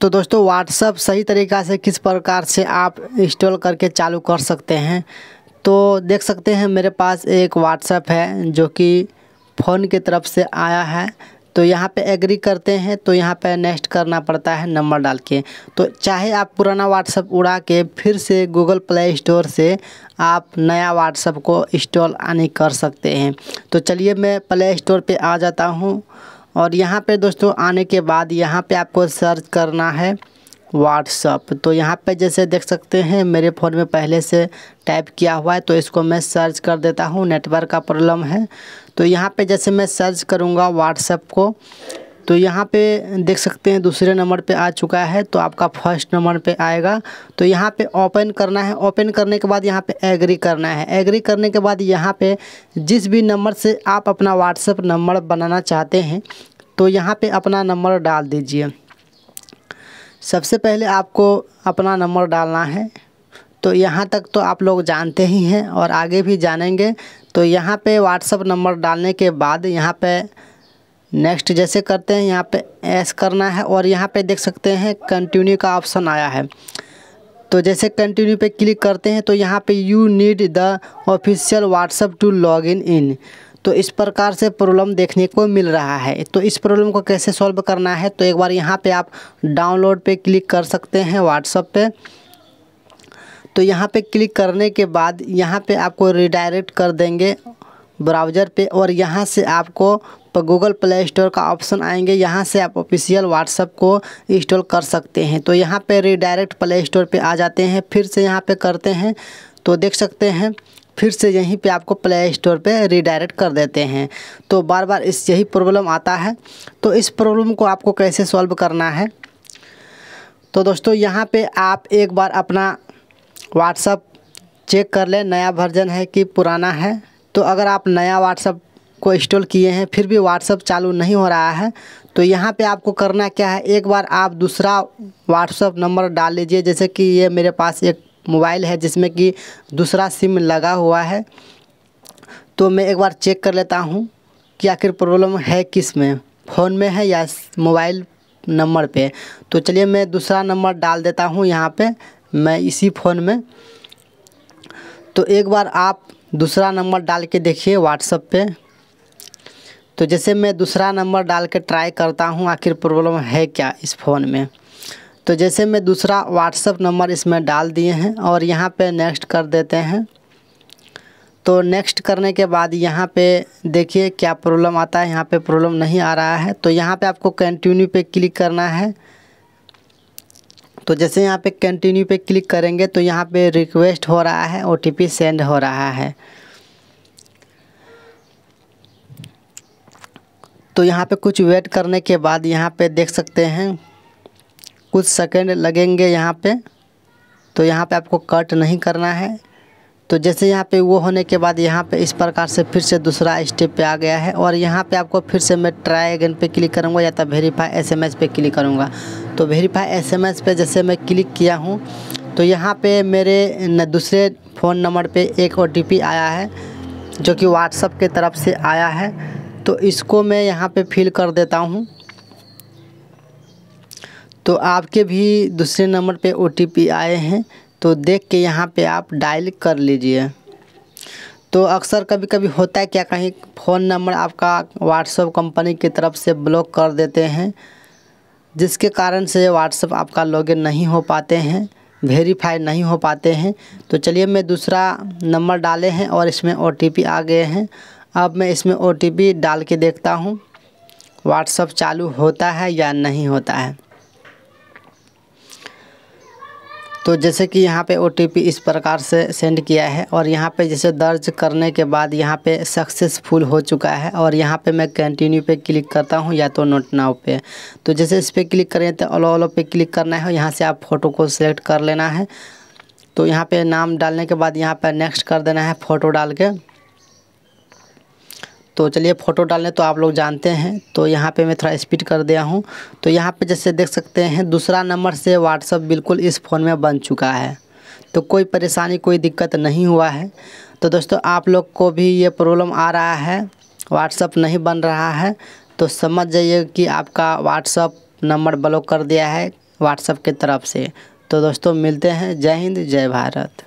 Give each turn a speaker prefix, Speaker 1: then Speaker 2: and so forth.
Speaker 1: तो दोस्तों व्हाट्सअप सही तरीक़ा से किस प्रकार से आप इंस्टॉल करके चालू कर सकते हैं तो देख सकते हैं मेरे पास एक व्हाट्सअप है जो कि फ़ोन की तरफ से आया है तो यहाँ पे एग्री करते हैं तो यहाँ पे नेक्स्ट करना पड़ता है नंबर डाल के तो चाहे आप पुराना व्हाट्सअप उड़ा के फिर से गूगल प्ले स्टोर से आप नया व्हाट्सअप को इंस्टॉल आने कर सकते हैं तो चलिए मैं प्ले स्टोर पे आ जाता हूँ और यहाँ पे दोस्तों आने के बाद यहाँ पे आपको सर्च करना है व्हाट्सअप तो यहाँ पे जैसे देख सकते हैं मेरे फ़ोन में पहले से टाइप किया हुआ है तो इसको मैं सर्च कर देता हूँ नेटवर्क का प्रॉब्लम है तो यहाँ पे जैसे मैं सर्च करूँगा व्हाट्सअप को तो यहाँ पे देख सकते हैं दूसरे नंबर पे आ चुका है तो आपका फर्स्ट नंबर पे आएगा तो यहाँ पे ओपन करना है ओपन करने के बाद यहाँ पे एग्री करना है एग्री करने के बाद यहाँ पे जिस भी नंबर से आप अपना व्हाट्सअप नंबर बनाना चाहते हैं तो यहाँ पे अपना नंबर डाल दीजिए सबसे पहले आपको अपना नंबर डालना है तो यहाँ तक तो आप लोग जानते ही हैं और आगे भी जानेंगे तो यहाँ पे व्हाट्सअप नंबर डालने के बाद यहाँ पे नेक्स्ट जैसे करते हैं यहाँ पे एस करना है और यहाँ पे देख सकते हैं कंटिन्यू का ऑप्शन आया है तो जैसे कंटिन्यू पे क्लिक करते हैं तो यहाँ पे you need the official WhatsApp to log in in तो इस प्रकार से प्रॉब्लम देखने को मिल रहा है तो इस प्रॉब्लम को कैसे सॉल्व करना है तो एक बार यहाँ पे आप डाउनलोड पे क्लिक कर सकते हैं व्हाट्सअप पे तो यहाँ पे क्लिक करने के बाद यहाँ पे आपको रिडायरेक्ट कर देंगे ब्राउज़र पे और यहाँ से आपको गूगल प्ले स्टोर का ऑप्शन आएंगे यहाँ से आप ऑफिशियल व्हाट्सअप को इंस्टॉल कर सकते हैं तो यहाँ पे रिडायरेक्ट प्ले स्टोर पर आ जाते हैं फिर से यहाँ पे करते हैं तो देख सकते हैं फिर से यहीं पे आपको प्ले स्टोर पे रिडायरेक्ट कर देते हैं तो बार बार इस यही प्रॉब्लम आता है तो इस प्रॉब्लम को आपको कैसे सॉल्व करना है तो दोस्तों यहाँ पे आप एक बार अपना व्हाट्सअप चेक कर लें नया वर्जन है कि पुराना है तो अगर आप नया व्हाट्सअप को इंस्टॉल किए हैं फिर भी व्हाट्सअप चालू नहीं हो रहा है तो यहाँ पे आपको करना क्या है एक बार आप दूसरा व्हाट्सअप नंबर डाल लीजिए जैसे कि ये मेरे पास एक मोबाइल है जिसमें कि दूसरा सिम लगा हुआ है तो मैं एक बार चेक कर लेता हूँ कि आखिर प्रॉब्लम है किस में फ़ोन में है या मोबाइल नंबर पे तो चलिए मैं दूसरा नंबर डाल देता हूँ यहाँ पे मैं इसी फ़ोन में तो एक बार आप दूसरा नंबर डाल के देखिए व्हाट्सअप पे तो जैसे मैं दूसरा नंबर डाल के ट्राई करता हूँ आखिर प्रॉब्लम है क्या इस फ़ोन में तो जैसे मैं दूसरा व्हाट्सअप नंबर इसमें डाल दिए हैं और यहाँ पे नेक्स्ट कर देते हैं तो नेक्स्ट करने के बाद यहाँ पे देखिए क्या प्रॉब्लम आता है यहाँ पे प्रॉब्लम नहीं आ रहा है तो यहाँ पे आपको कंटिन्यू पे क्लिक करना है तो जैसे यहाँ पे कंटिन्यू पे क्लिक करेंगे तो यहाँ पे रिक्वेस्ट हो रहा है ओ सेंड हो रहा है तो यहाँ पे कुछ वेट करने के बाद यहाँ पे देख सकते हैं कुछ सेकंड लगेंगे यहाँ पे तो यहाँ पे आपको कट नहीं करना है तो जैसे यहाँ पे वो होने के बाद यहाँ पे इस प्रकार से फिर से दूसरा स्टेप पे आ गया है और यहाँ पे आपको फिर से मैं ट्राई अगेन पे क्लिक करूँगा या तो वेरीफाई एस पे क्लिक करूँगा तो वेरीफाई एस पे जैसे मैं क्लिक किया हूँ तो यहाँ पे मेरे न दूसरे फ़ोन नंबर पे एक ओ आया है जो कि व्हाट्सअप के तरफ से आया है तो इसको मैं यहाँ पर फिल कर देता हूँ तो आपके भी दूसरे नंबर पे ओ आए हैं तो देख के यहाँ पे आप डायल कर लीजिए तो अक्सर कभी कभी होता है क्या कहीं फ़ोन नंबर आपका व्हाट्सअप कंपनी की तरफ से ब्लॉक कर देते हैं जिसके कारण से व्हाट्सअप आपका लॉगिन नहीं हो पाते हैं वेरीफाई नहीं हो पाते हैं तो चलिए मैं दूसरा नंबर डाले हैं और इसमें ओ आ गए हैं अब मैं इसमें ओ डाल के देखता हूँ व्हाट्सअप चालू होता है या नहीं होता है तो जैसे कि यहाँ पे ओ इस प्रकार से सेंड किया है और यहाँ पे जैसे दर्ज करने के बाद यहाँ पे सक्सेसफुल हो चुका है और यहाँ पे मैं कंटिन्यू पे क्लिक करता हूँ या तो नोट नाव पे तो जैसे इस पर क्लिक करें तो ओला अलो पे क्लिक करना है यहाँ से आप फ़ोटो को सिलेक्ट कर लेना है तो यहाँ पे नाम डालने के बाद यहाँ पर नेक्स्ट कर देना है फ़ोटो डाल के तो चलिए फ़ोटो डालने तो आप लोग जानते हैं तो यहाँ पे मैं थोड़ा स्पीड कर दिया हूँ तो यहाँ पे जैसे देख सकते हैं दूसरा नंबर से व्हाट्सअप बिल्कुल इस फ़ोन में बन चुका है तो कोई परेशानी कोई दिक्कत नहीं हुआ है तो दोस्तों आप लोग को भी ये प्रॉब्लम आ रहा है व्हाट्सअप नहीं बन रहा है तो समझ जाइए कि आपका व्हाट्सअप नंबर ब्लॉक कर दिया है व्हाट्सअप की तरफ से तो दोस्तों मिलते हैं जय हिंद जय भारत